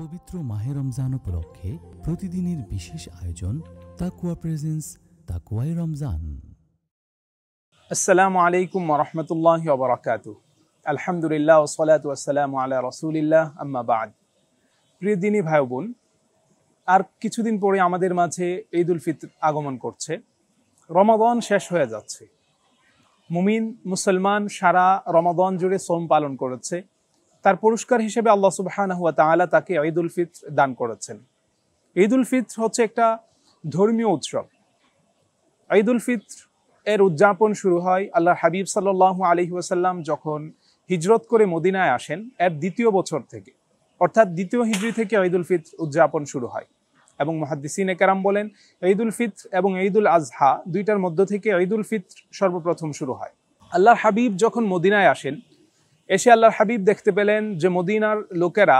পবিত্র মাহে রমজান উপলক্ষে প্রতিদিনের বিশেষ আয়োজন তাকুয়া প্রেজেন্স তাকুয়াই রমজান আসসালামু আলাইকুম রহমতুল্লাহ ওবরাকাতু আলহামদুলিল্লাহ ওসলাতু আসসালামু আলা রসুলিল্লাহ আম্মা বাদ প্রিয় দিনী ভাই বোন আর কিছুদিন পরে আমাদের মাঝে ঈদুল ফিতর আগমন করছে রমাদান শেষ হয়ে যাচ্ছে মুমিন মুসলমান সারা রমাদন জুড়ে সোম পালন করেছে তার পুরস্কার হিসেবে আল্লাহ সুবাহান হুয়া তালা তাকে ঈদ উল ফিত্র দান করেছেন ঈদ উল ফিত্র হচ্ছে একটা ধর্মীয় উৎসব ঈদ উল ফিত্র এর উদযাপন শুরু হয় আল্লাহ হাবিব সাল্লাহ আলি ওয়াসাল্লাম যখন হিজরত করে মদিনায় আসেন এর দ্বিতীয় বছর থেকে অর্থাৎ দ্বিতীয় হিজড়ি থেকে ঈদ উল ফিত্র উদযাপন শুরু হয় এবং মহাদিসিন একরাম বলেন ঈদুল ফিত্র এবং ঈদুল আজহা দুইটার মধ্য থেকে ঈদুল ফিত্র সর্বপ্রথম শুরু হয় আল্লাহর হাবিব যখন মদিনায় আসেন এসে আল্লাহর হাবিব দেখতে পেলেন যে মদিনার লোকেরা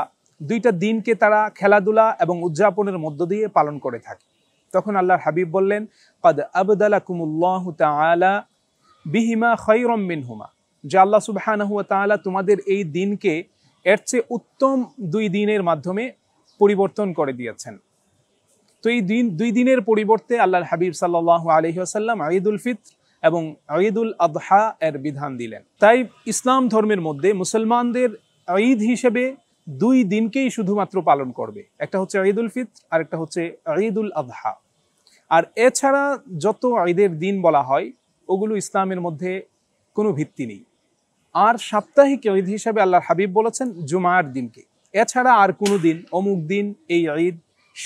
দুইটা দিনকে তারা খেলাধুলা এবং উদযাপনের মধ্য দিয়ে পালন করে থাকে তখন আল্লাহর হাবিব বললেন কদ কুমুল্লাহ তালা বিহিমা খৈরম হুমা যে আল্লাহ সুবাহ তালা তোমাদের এই দিনকে এর চেয়ে উত্তম দুই দিনের মাধ্যমে পরিবর্তন করে দিয়েছেন তো এই দিন দুই দিনের পরিবর্তে আল্লাহর হাবিব সাল্লাহ আলহি আসাল্লাম ঈদুল ফিত্র এবং ঈদুল আদহা এর বিধান দিলেন তাই ইসলাম ধর্মের মধ্যে মুসলমানদের ঈদ হিসেবে দুই দিনকেই শুধুমাত্র পালন করবে একটা হচ্ছে আইদুল ফিত্র আর একটা হচ্ছে আইদুল আদহা আর এছাড়া যত ঈদের দিন বলা হয় ওগুলো ইসলামের মধ্যে কোনো ভিত্তি নেই আর সাপ্তাহিক ঈদ হিসাবে আল্লাহর হাবিব বলেছেন জুমার দিনকে এছাড়া আর কোনো দিন অমুক দিন এই ঈদ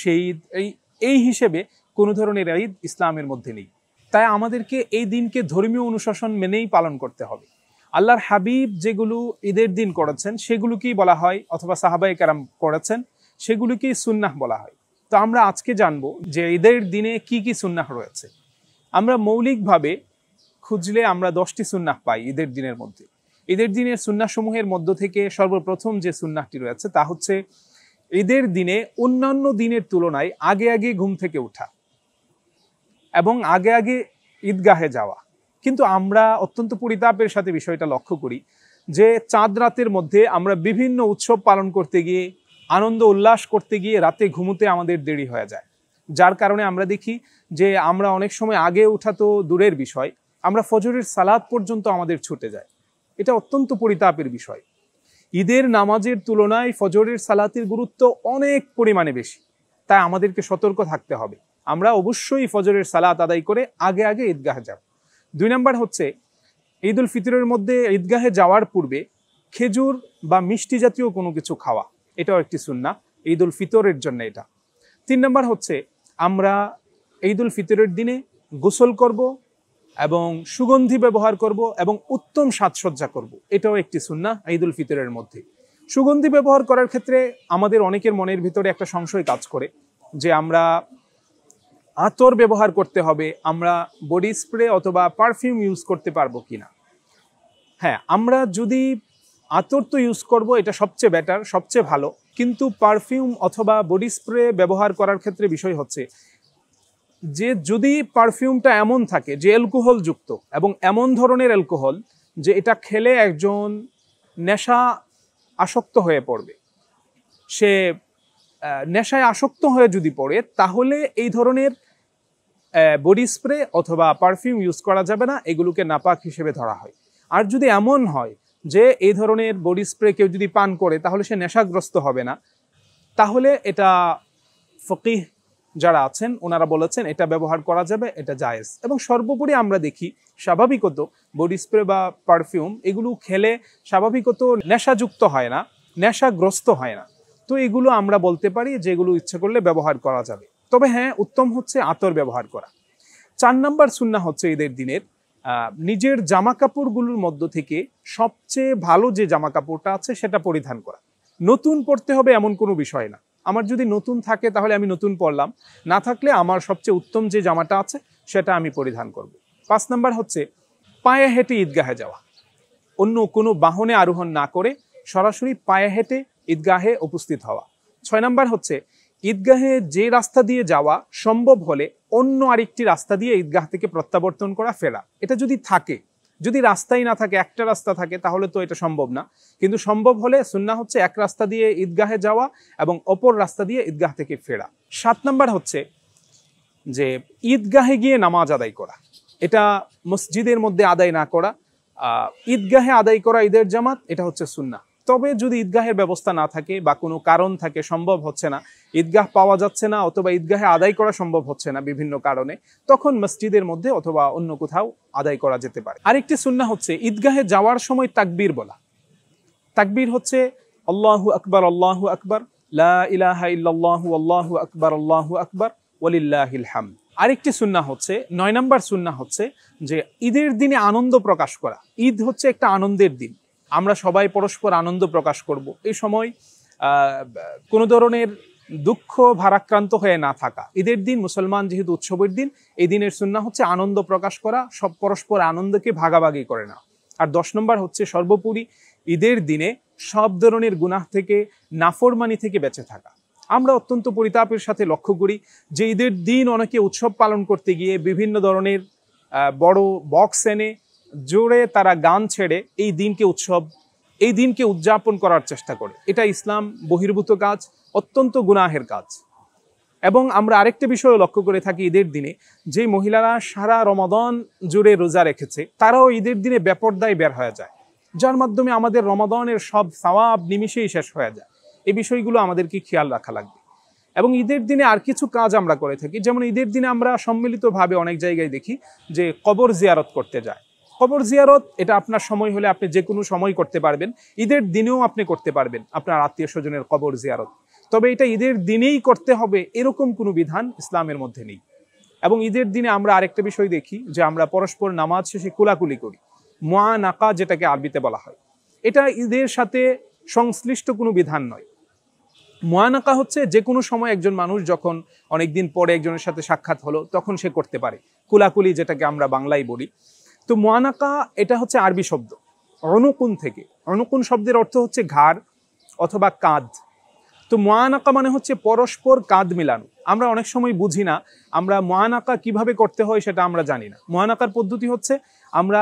সেই ঈদ এই এই হিসেবে কোনো ধরনের ঈদ ইসলামের মধ্যে নেই তাই আমাদেরকে এই দিনকে ধর্মীয় অনুশাসন মেনেই পালন করতে হবে আল্লাহর হাবিব যেগুলো ঈদের দিন করেছেন সেগুলোকেই বলা হয় অথবা সাহাবাই কারাম করেছেন সেগুলোকেই সুন্নাহ বলা হয় তো আমরা আজকে জানব যে ঈদের দিনে কি কি সুন্নাহ রয়েছে আমরা মৌলিকভাবে খুঁজলে আমরা দশটি সুন্নাহ পাই ঈদের দিনের মধ্যে ঈদের দিনের সুন্নাসমূহের মধ্য থেকে সর্বপ্রথম যে সুন্নাহটি রয়েছে তা হচ্ছে ঈদের দিনে অন্যান্য দিনের তুলনায় আগে আগে ঘুম থেকে ওঠা এবং আগে আগে ঈদগাহে যাওয়া কিন্তু আমরা অত্যন্ত পরিতাপের সাথে বিষয়টা লক্ষ্য করি যে চাঁদ রাতের মধ্যে আমরা বিভিন্ন উৎসব পালন করতে গিয়ে আনন্দ উল্লাস করতে গিয়ে রাতে ঘুমোতে আমাদের দেরি হয়ে যায় যার কারণে আমরা দেখি যে আমরা অনেক সময় আগে ওঠা তো দূরের বিষয় আমরা ফজরের সালাদ পর্যন্ত আমাদের ছুটে যায় এটা অত্যন্ত পরিতাপের বিষয় ঈদের নামাজের তুলনায় ফজরের সালাতের গুরুত্ব অনেক পরিমাণে বেশি তাই আমাদেরকে সতর্ক থাকতে হবে আমরা অবশ্যই ফজরের সালাত আদায় করে আগে আগে ঈদগাহে যাব দুই নম্বর হচ্ছে ঈদ উল ফিতরের মধ্যে ঈদগাহে যাওয়ার পূর্বে খেজুর বা মিষ্টি জাতীয় কোনো কিছু খাওয়া এটাও একটি সুন্না ঈদ উল ফিতরের জন্য এটা তিন নম্বর হচ্ছে আমরা ঈদ উল ফিতরের দিনে গোসল করব এবং সুগন্ধি ব্যবহার করব এবং উত্তম সাজসজ্জা করব এটাও একটি সুন্না ঈদুল ফিতরের মধ্যে সুগন্ধি ব্যবহার করার ক্ষেত্রে আমাদের অনেকের মনের ভিতরে একটা সংশয় কাজ করে যে আমরা আতর ব্যবহার করতে হবে আমরা বডি স্প্রে অথবা পারফিউম ইউজ করতে পারবো কি না হ্যাঁ আমরা যদি আতর তো ইউজ করব এটা সবচেয়ে বেটার সবচেয়ে ভালো কিন্তু পারফিউম অথবা বডি স্প্রে ব্যবহার করার ক্ষেত্রে বিষয় হচ্ছে যে যদি পারফিউমটা এমন থাকে যে অ্যালকোহলযুক্ত এবং এমন ধরনের অ্যালকোহল যে এটা খেলে একজন নেশা আসক্ত হয়ে পড়বে সে নেশায় আসক্ত হয়ে যদি পড়ে তাহলে এই ধরনের বডি স্প্রে অথবা পারফিউম ইউজ করা যাবে না এগুলোকে নাপাক হিসেবে ধরা হয় আর যদি এমন হয় যে এই ধরনের বডি স্প্রে কেউ যদি পান করে তাহলে সে নেশাগ্রস্ত হবে না তাহলে এটা ফকিহ যারা আছেন ওনারা বলেছেন এটা ব্যবহার করা যাবে এটা জায়েজ এবং সর্বোপরি আমরা দেখি স্বাভাবিকত বডি স্প্রে বা পারফিউম এগুলো খেলে স্বাভাবিকত নেশাযুক্ত হয় না নেশাগ্রস্ত হয় না তো এগুলো আমরা বলতে পারি যে এগুলো ইচ্ছে করলে ব্যবহার করা যাবে তবে হ্যাঁ উত্তম হচ্ছে আতর ব্যবহার করা চার নাম্বার সুন্না হচ্ছে ঈদের দিনের নিজের জামা কাপড়গুলোর মধ্য থেকে সবচেয়ে ভালো যে জামা কাপড়টা আছে সেটা পরিধান করা নতুন পড়তে হবে এমন কোনো বিষয় না আমার যদি নতুন থাকে তাহলে আমি নতুন পরলাম না থাকলে আমার সবচেয়ে উত্তম যে জামাটা আছে সেটা আমি পরিধান করব। পাঁচ নাম্বার হচ্ছে পায়ে হেঁটে ঈদগাহে যাওয়া অন্য কোনো বাহনে আরোহণ না করে সরাসরি পায়ে হেঁটে ঈদগাহে উপস্থিত হওয়া ছয় নাম্বার হচ্ছে ঈদগাহে যে রাস্তা দিয়ে যাওয়া সম্ভব হলে অন্য আরেকটি রাস্তা দিয়ে ঈদগাহ থেকে প্রত্যাবর্তন করা ফেরা এটা যদি থাকে যদি রাস্তাই না থাকে একটা রাস্তা থাকে তাহলে তো এটা সম্ভব না কিন্তু সম্ভব হলে সুন্না হচ্ছে এক রাস্তা দিয়ে ঈদগাহে যাওয়া এবং অপর রাস্তা দিয়ে ঈদগাহ থেকে ফেরা সাত নাম্বার হচ্ছে যে ঈদগাহে গিয়ে নামাজ আদায় করা এটা মসজিদের মধ্যে আদায় না করা ঈদগাহে আদায় করা ঈদের জামাত এটা হচ্ছে সুন্না তবে যদি ঈদগাহের ব্যবস্থা না থাকে বা কোনো কারণ থাকে সম্ভব হচ্ছে না ঈদগাহ পাওয়া যাচ্ছে না অথবা ঈদগাহে আদায় করা সম্ভব হচ্ছে না বিভিন্ন কারণে তখন মসজিদের মধ্যে অথবা অন্য কোথাও আদায় করা যেতে পারে আরেকটি সুন্না হচ্ছে ঈদগাহে যাওয়ার সময় তাকবীর বলা তাকবীর হচ্ছে আল্লাহ আকবর আল্লাহ আকবর লা ইলাহা ইল্লাল্লাহু আল্লাহু আকবার আরেকটি সুন্না হচ্ছে নয় নম্বর সুন্না হচ্ছে যে ঈদের দিনে আনন্দ প্রকাশ করা ঈদ হচ্ছে একটা আনন্দের দিন আমরা সবাই পরস্পর আনন্দ প্রকাশ করব এই সময় কোনো ধরনের দুঃখ ভারাক্রান্ত হয়ে না থাকা ঈদের দিন মুসলমান যেহেতু উৎসবের দিন এই দিনের সুন্না হচ্ছে আনন্দ প্রকাশ করা সব পরস্পর আনন্দকে ভাগাভাগি করে না আর দশ নম্বর হচ্ছে সর্বোপরি ঈদের দিনে সব ধরনের গুনাহ থেকে নাফরমানি থেকে বেঁচে থাকা আমরা অত্যন্ত পরিতাপের সাথে লক্ষ্য করি যে ঈদের দিন অনেকে উৎসব পালন করতে গিয়ে বিভিন্ন ধরনের বড় বক্স এনে জোরে তারা গান ছেড়ে এই দিনকে উৎসব এই দিনকে উদযাপন করার চেষ্টা করে এটা ইসলাম বহির্ভূত কাজ অত্যন্ত গুনাহের কাজ এবং আমরা আরেকটা বিষয় লক্ষ্য করে থাকি ঈদের দিনে যে মহিলারা সারা রমাদন জুড়ে রোজা রেখেছে তারাও ঈদের দিনে বেপরদায় বের হয়ে যায় যার মাধ্যমে আমাদের রমাদনের সব সওয়াব নিমিশেই শেষ হয়ে যায় এই বিষয়গুলো আমাদেরকে খেয়াল রাখা লাগবে এবং ঈদের দিনে আর কিছু কাজ আমরা করে থাকি যেমন ঈদের দিনে আমরা সম্মিলিতভাবে অনেক জায়গায় দেখি যে কবর জিয়ারত করতে যায় খবর জিয়ারত এটা আপনার সময় হলে আপনি যে কোনো সময় করতে পারবেন ঈদের দিনেও আপনি করতে পারবেন আপনার আত্মীয় স্বজনের কবর জিয়ারত তবে এটা ঈদের দিনেই করতে হবে এরকম কোনো বিধান ইসলামের মধ্যে নেই এবং ঈদের দিনে আমরা আরেকটা বিষয় দেখি যে আমরা পরস্পর নামাজ শেষে কুলাকুলি করি মা নাকা যেটাকে আরবিতে বলা হয় এটা ঈদের সাথে সংশ্লিষ্ট কোনো বিধান নয় মোয়ানাকা হচ্ছে যে কোনো সময় একজন মানুষ যখন অনেকদিন পরে একজনের সাথে সাক্ষাৎ হলো তখন সে করতে পারে কুলাকুলি যেটাকে আমরা বাংলায় বলি তো মোয়ানাকা এটা হচ্ছে আরবি শব্দ অনকুন থেকে অনকুন শব্দের অর্থ হচ্ছে ঘাড় অথবা কাঁধ তো মোয়ানাকা মানে হচ্ছে পরস্পর কাঁধ মেলানো আমরা অনেক সময় বুঝি না আমরা মোয়ানাকা কিভাবে করতে হয় সেটা আমরা জানি না মোয়ানাকার পদ্ধতি হচ্ছে আমরা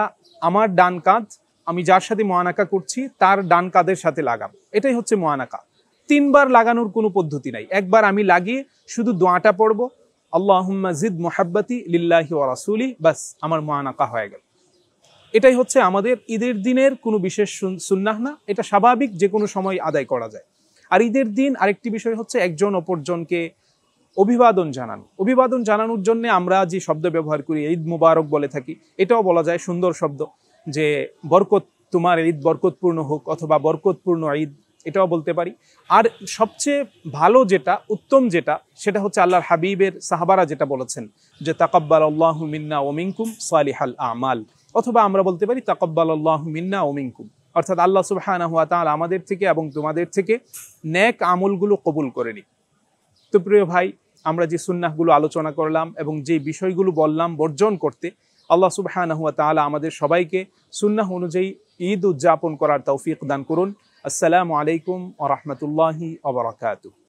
আমার ডান কাঁধ আমি যার সাথে মোয়ানাকা করছি তার ডান কাঁধের সাথে লাগাম এটাই হচ্ছে মোয়ানাকা তিনবার লাগানোর কোনো পদ্ধতি নাই একবার আমি লাগিয়ে শুধু দোয়াটা পড়ব আল্লাহ জিদ মোহাব্বাতি লিল্লাহি ওয়া বাস আমার মোয়ানাকা হয়ে গেল এটাই হচ্ছে আমাদের ঈদের দিনের কোনো বিশেষ সুন্নাহ না এটা স্বাভাবিক যে কোনো সময় আদায় করা যায় আর ঈদের দিন আরেকটি বিষয় হচ্ছে একজন অপরজনকে অভিবাদন জানানো অভিবাদন জানানোর জন্য আমরা যে শব্দ ব্যবহার করি ঈদ মুবারক বলে থাকি এটাও বলা যায় সুন্দর শব্দ যে বরকত তোমার ঈদ বরকতপূর্ণ হোক অথবা বরকতপূর্ণ ঈদ এটাও বলতে পারি আর সবচেয়ে ভালো যেটা উত্তম যেটা সেটা হচ্ছে আল্লাহর হাবিবের সাহাবারা যেটা বলেছেন যে তাকাব্বাল আল্লাহ মিন্না ওমিনকুম সালিহাল আমাল অথবা আমরা বলতে পারি তাকব্বাল আল্লাহ মিন্না ওমিনকুম অর্থাৎ আল্লাহ সুবাহানা হুয়া তাল আমাদের থেকে এবং তোমাদের থেকে ন্যাক আমলগুলো কবুল করে নি তো প্রিয় ভাই আমরা যে সুন্নাহগুলো আলোচনা করলাম এবং যে বিষয়গুলো বললাম বর্জন করতে আল্লাহ সুবাহানা হুয়া তালা আমাদের সবাইকে সুন্নাহ অনুযায়ী ঈদ উদযাপন করার তৌফিক দান করুন আসসালামু আলাইকুম আ রহমতুল্লাহি অবরাকাতু